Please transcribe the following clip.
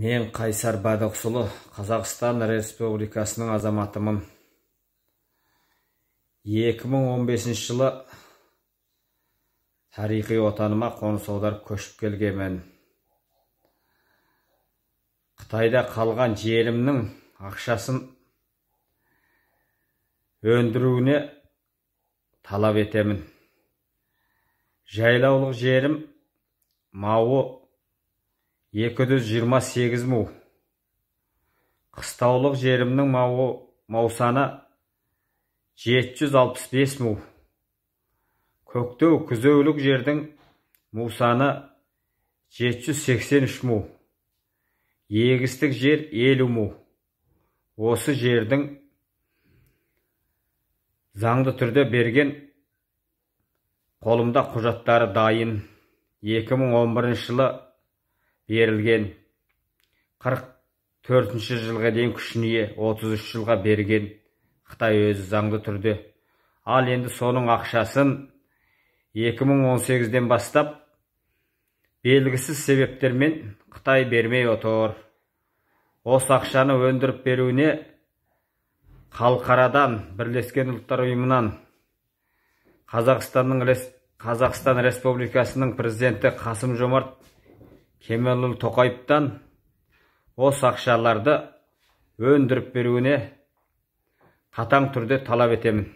мен қайсар Бәдіқсұлы, қазақстан республикасының азаматымын 2015 жылы тарихи отаныма қоныс аударып көшіп келгенмін қытайда қалған жерімнің ақшасын өндіруіне талап етемін жайлаулық жерім мауы 228 му. Қыстаулық жерімнің мау, маусаны 765 му. Көктеу күзеулік жердің мусаны 783 му. Егістік жер 50 му. Осы жердің заңды түрде берген қолымда құжаттары дайын 2011 жылы берілген 44 жылға дейін күшіне 33 жылға берген қытай өзі заңды түрде ал енді соның ақшасын 2018-ден бастап белгісіз себептермен қытай бермей отыр осы ақшаны өндіріп беруіне Қалқарадан бірлескен ұлттар ұйымынан қазақстанның Қазақстан Республикасының президенті Қасым Жомарт Кемелұлы тоқаевтан осы ақшаларды өндіріп беруіне қатаң түрде талап етемін